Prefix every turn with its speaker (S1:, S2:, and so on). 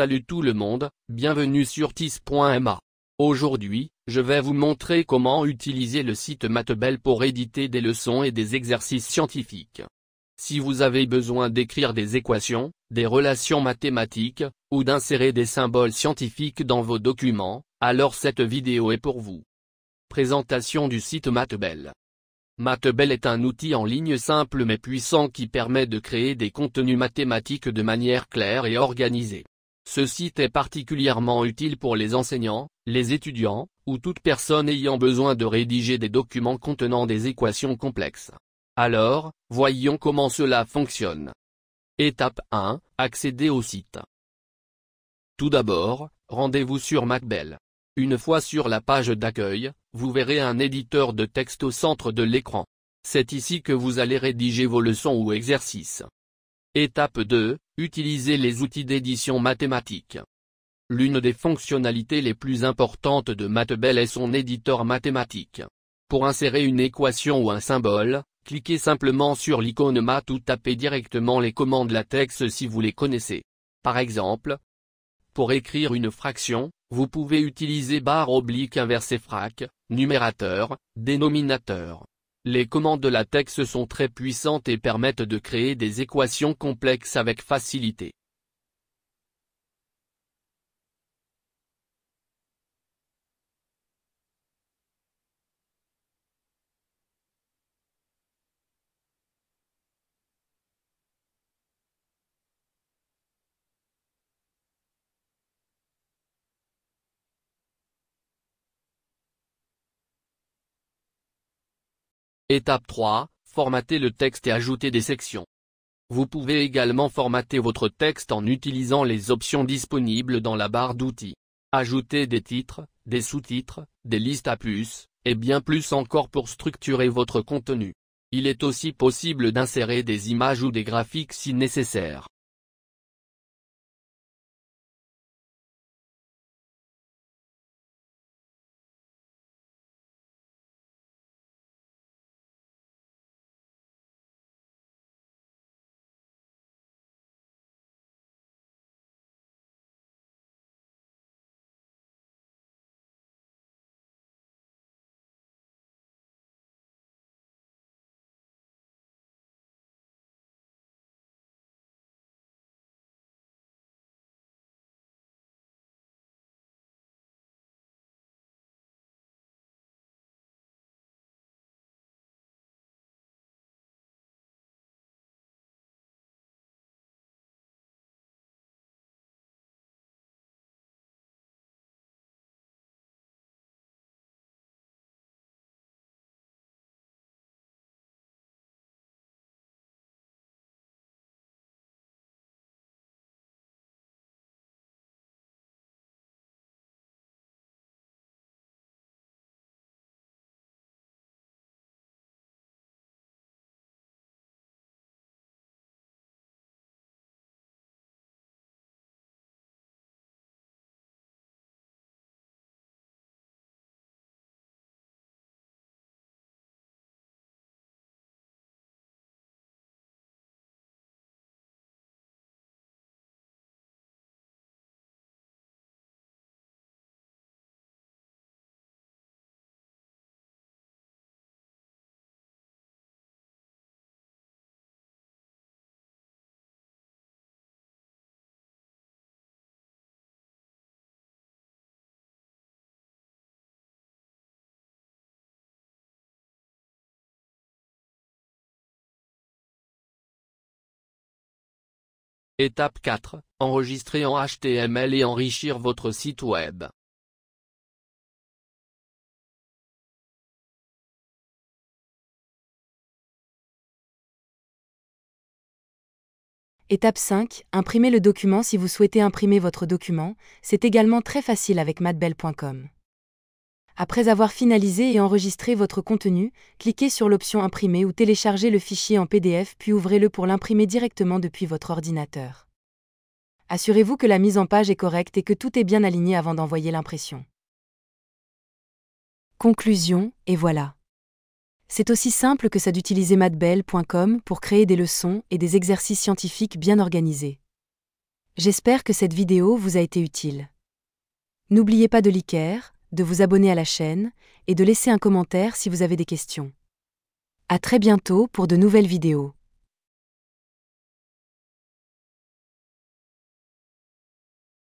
S1: Salut tout le monde, bienvenue sur tis.ma. Aujourd'hui, je vais vous montrer comment utiliser le site Matebel pour éditer des leçons et des exercices scientifiques. Si vous avez besoin d'écrire des équations, des relations mathématiques, ou d'insérer des symboles scientifiques dans vos documents, alors cette vidéo est pour vous. Présentation du site Matebel. Matebel est un outil en ligne simple mais puissant qui permet de créer des contenus mathématiques de manière claire et organisée. Ce site est particulièrement utile pour les enseignants, les étudiants, ou toute personne ayant besoin de rédiger des documents contenant des équations complexes. Alors, voyons comment cela fonctionne. Étape 1, accéder au site. Tout d'abord, rendez-vous sur Macbell. Une fois sur la page d'accueil, vous verrez un éditeur de texte au centre de l'écran. C'est ici que vous allez rédiger vos leçons ou exercices. Étape 2, utiliser les outils d'édition mathématique. L'une des fonctionnalités les plus importantes de Mathebel est son éditeur mathématique. Pour insérer une équation ou un symbole, cliquez simplement sur l'icône math ou tapez directement les commandes latex si vous les connaissez. Par exemple, pour écrire une fraction, vous pouvez utiliser barre oblique inversée frac, numérateur, dénominateur. Les commandes de latex sont très puissantes et permettent de créer des équations complexes avec facilité. Étape 3, formater le texte et ajouter des sections. Vous pouvez également formater votre texte en utilisant les options disponibles dans la barre d'outils. Ajoutez des titres, des sous-titres, des listes à puces, et bien plus encore pour structurer votre contenu. Il est aussi possible d'insérer des images ou des graphiques si nécessaire.
S2: Étape 4, enregistrer en HTML et enrichir votre site web.
S3: Étape 5, imprimer le document si vous souhaitez imprimer votre document, c'est également très facile avec madbell.com. Après avoir finalisé et enregistré votre contenu, cliquez sur l'option Imprimer ou téléchargez le fichier en PDF puis ouvrez-le pour l'imprimer directement depuis votre ordinateur. Assurez-vous que la mise en page est correcte et que tout est bien aligné avant d'envoyer l'impression. Conclusion, et voilà. C'est aussi simple que ça d'utiliser madbell.com pour créer des leçons et des exercices scientifiques bien organisés. J'espère que cette vidéo vous a été utile. N'oubliez pas de liker, de vous abonner à la chaîne et de laisser un commentaire si vous avez des questions. À très bientôt pour de nouvelles vidéos.